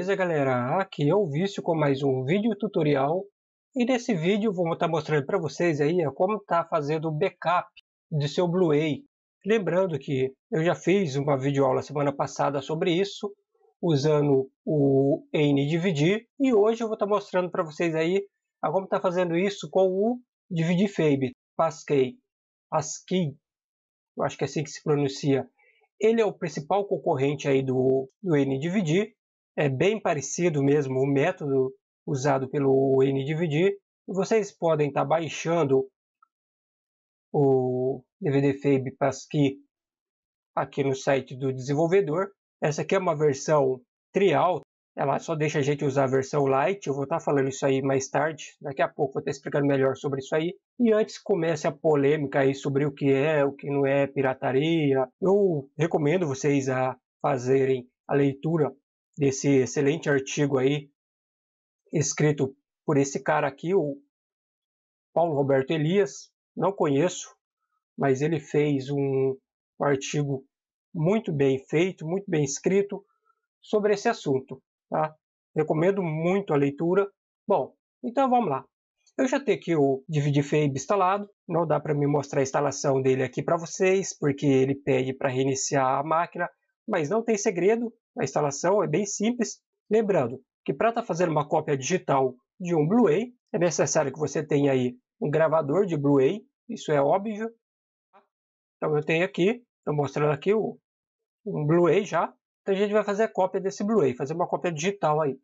Beleza, galera? Aqui é o Vício com mais um vídeo tutorial. E nesse vídeo vou estar mostrando para vocês aí como está fazendo o backup de seu Blu-ray. Lembrando que eu já fiz uma videoaula semana passada sobre isso, usando o NDVD. E hoje eu vou estar mostrando para vocês aí como está fazendo isso com o DVD Fabe. Pasquei. ASCII. Eu acho que é assim que se pronuncia. Ele é o principal concorrente aí do, do NDVD é bem parecido mesmo o método usado pelo NDVD. Vocês podem estar tá baixando o DVD Fabe Pasqui aqui no site do desenvolvedor. Essa aqui é uma versão trial, ela só deixa a gente usar a versão light. Eu vou estar tá falando isso aí mais tarde, daqui a pouco vou estar tá explicando melhor sobre isso aí. E antes comece a polêmica aí sobre o que é, o que não é pirataria, eu recomendo vocês a fazerem a leitura desse excelente artigo aí, escrito por esse cara aqui, o Paulo Roberto Elias. Não conheço, mas ele fez um, um artigo muito bem feito, muito bem escrito sobre esse assunto. Tá? Recomendo muito a leitura. Bom, então vamos lá. Eu já tenho aqui o DividiFabe instalado, não dá para me mostrar a instalação dele aqui para vocês, porque ele pede para reiniciar a máquina, mas não tem segredo, a instalação é bem simples, lembrando que para estar tá fazendo uma cópia digital de um Blu-ray, é necessário que você tenha aí um gravador de Blu-ray, isso é óbvio. Então eu tenho aqui, estou mostrando aqui o, um Blu-ray já, então a gente vai fazer a cópia desse Blu-ray, fazer uma cópia digital aí.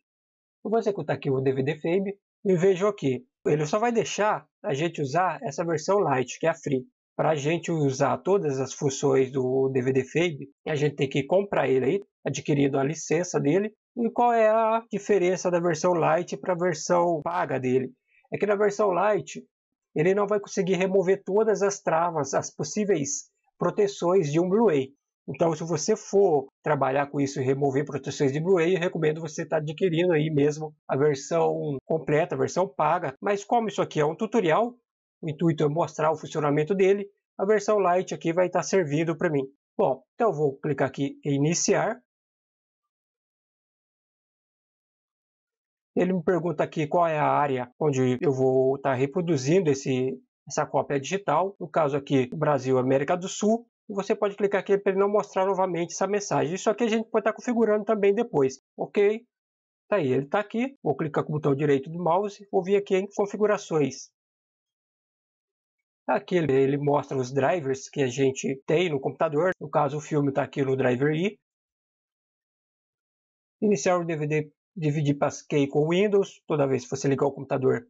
Eu vou executar aqui o DVD Fame e vejo aqui, ele só vai deixar a gente usar essa versão light, que é a free. Para a gente usar todas as funções do DVD Fade, a gente tem que comprar ele aí, adquirindo a licença dele. E qual é a diferença da versão Lite para a versão paga dele? É que na versão Lite, ele não vai conseguir remover todas as travas, as possíveis proteções de um Blu-ray. Então, se você for trabalhar com isso e remover proteções de Blu-ray, eu recomendo você estar tá adquirindo aí mesmo a versão completa, a versão paga. Mas como isso aqui é um tutorial, o intuito é mostrar o funcionamento dele. A versão light aqui vai estar servindo para mim. Bom, então eu vou clicar aqui em iniciar. Ele me pergunta aqui qual é a área onde eu vou estar reproduzindo esse, essa cópia digital. No caso aqui, Brasil América do Sul. E você pode clicar aqui para ele não mostrar novamente essa mensagem. Isso aqui a gente pode estar configurando também depois. Ok? Tá aí, ele está aqui. Vou clicar com o botão direito do mouse. Vou vir aqui em configurações. Aqui ele mostra os drivers que a gente tem no computador. No caso, o filme está aqui no driver I. Iniciar o DVD, dividir passkey com Windows. Toda vez que você ligar o computador,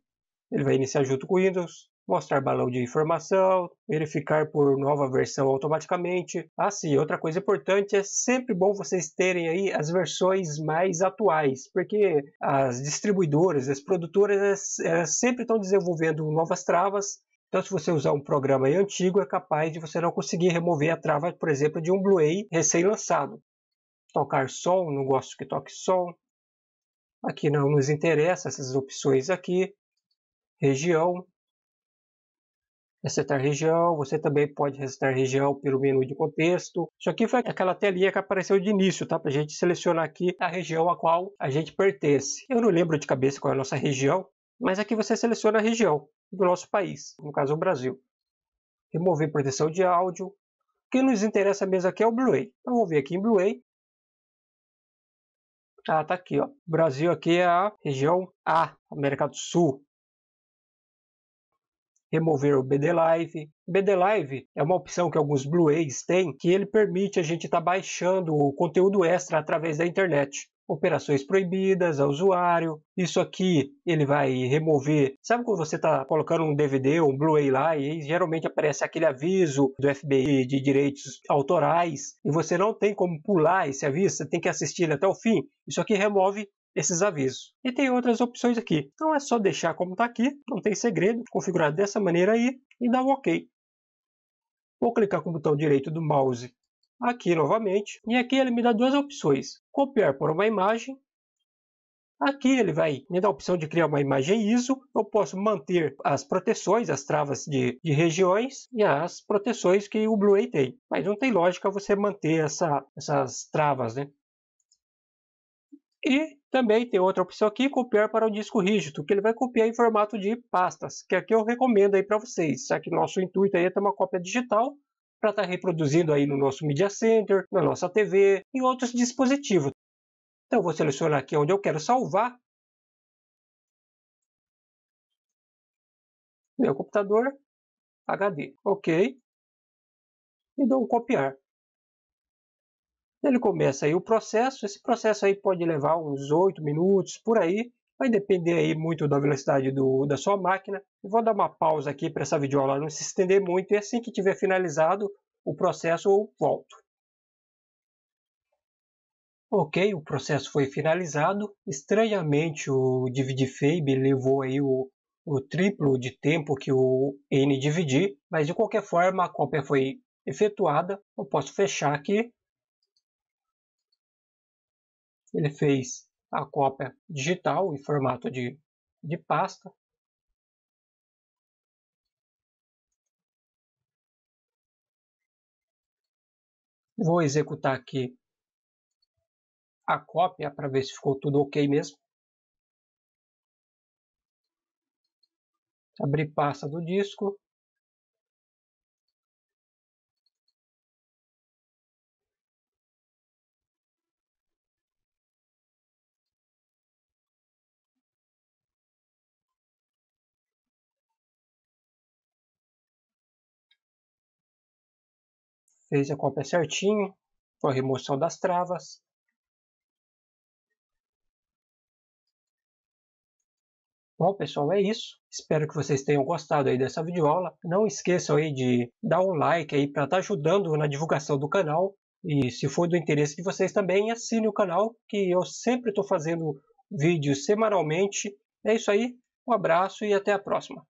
ele vai iniciar junto com o Windows. Mostrar balão de informação, verificar por nova versão automaticamente. Ah, sim, outra coisa importante é sempre bom vocês terem aí as versões mais atuais, porque as distribuidoras, as produtoras, elas sempre estão desenvolvendo novas travas então, se você usar um programa antigo, é capaz de você não conseguir remover a trava, por exemplo, de um Blu-ray recém-lançado. Tocar som, não gosto que toque som. Aqui não nos interessa essas opções aqui. Região. Resetar região. Você também pode resetar região pelo menu de contexto. Isso aqui foi aquela telinha que apareceu de início, tá? Para a gente selecionar aqui a região a qual a gente pertence. Eu não lembro de cabeça qual é a nossa região, mas aqui você seleciona a região do nosso país, no caso o Brasil. Remover proteção de áudio. O que nos interessa mesmo aqui é o Blu-ray. Então vou ver aqui em Blu-ray. Ah, tá aqui, ó. Brasil aqui é a região A, América do Sul. Remover o BD Live. BD Live é uma opção que alguns Blu-rays têm que ele permite a gente estar tá baixando o conteúdo extra através da internet operações proibidas ao usuário. Isso aqui ele vai remover. Sabe quando você está colocando um DVD ou um Blu-ray lá e geralmente aparece aquele aviso do FBI de direitos autorais e você não tem como pular esse aviso, você tem que assistir até o fim. Isso aqui remove esses avisos. E tem outras opções aqui. Então é só deixar como está aqui, não tem segredo, configurar dessa maneira aí e dar o um OK. Vou clicar com o botão direito do mouse aqui novamente, e aqui ele me dá duas opções, copiar por uma imagem, aqui ele vai me dar a opção de criar uma imagem ISO, eu posso manter as proteções, as travas de, de regiões e as proteções que o Blu-ray tem, mas não tem lógica você manter essa, essas travas, né? E também tem outra opção aqui, copiar para o disco rígido, que ele vai copiar em formato de pastas, que é aqui eu recomendo aí para vocês, já que nosso intuito aí é ter uma cópia digital, para estar tá reproduzido aí no nosso Media Center, na nossa TV, em outros dispositivos. Então eu vou selecionar aqui onde eu quero salvar meu computador HD. OK. E dou um copiar. Ele começa aí o processo, esse processo aí pode levar uns 8 minutos por aí, Vai depender aí muito da velocidade do, da sua máquina. Eu vou dar uma pausa aqui para essa videoaula não se estender muito e assim que tiver finalizado o processo eu volto. Ok, o processo foi finalizado. Estranhamente o dividFabe levou aí o, o triplo de tempo que o n dividir, mas de qualquer forma a cópia foi efetuada. Eu posso fechar aqui. Ele fez a cópia digital em formato de, de pasta. Vou executar aqui a cópia para ver se ficou tudo ok mesmo. Abrir pasta do disco. fez a cópia certinho, com a remoção das travas. Bom pessoal, é isso. Espero que vocês tenham gostado aí dessa videoaula. Não esqueçam aí de dar um like aí para estar tá ajudando na divulgação do canal. E se for do interesse de vocês também, assine o canal que eu sempre estou fazendo vídeos semanalmente. É isso aí, um abraço e até a próxima.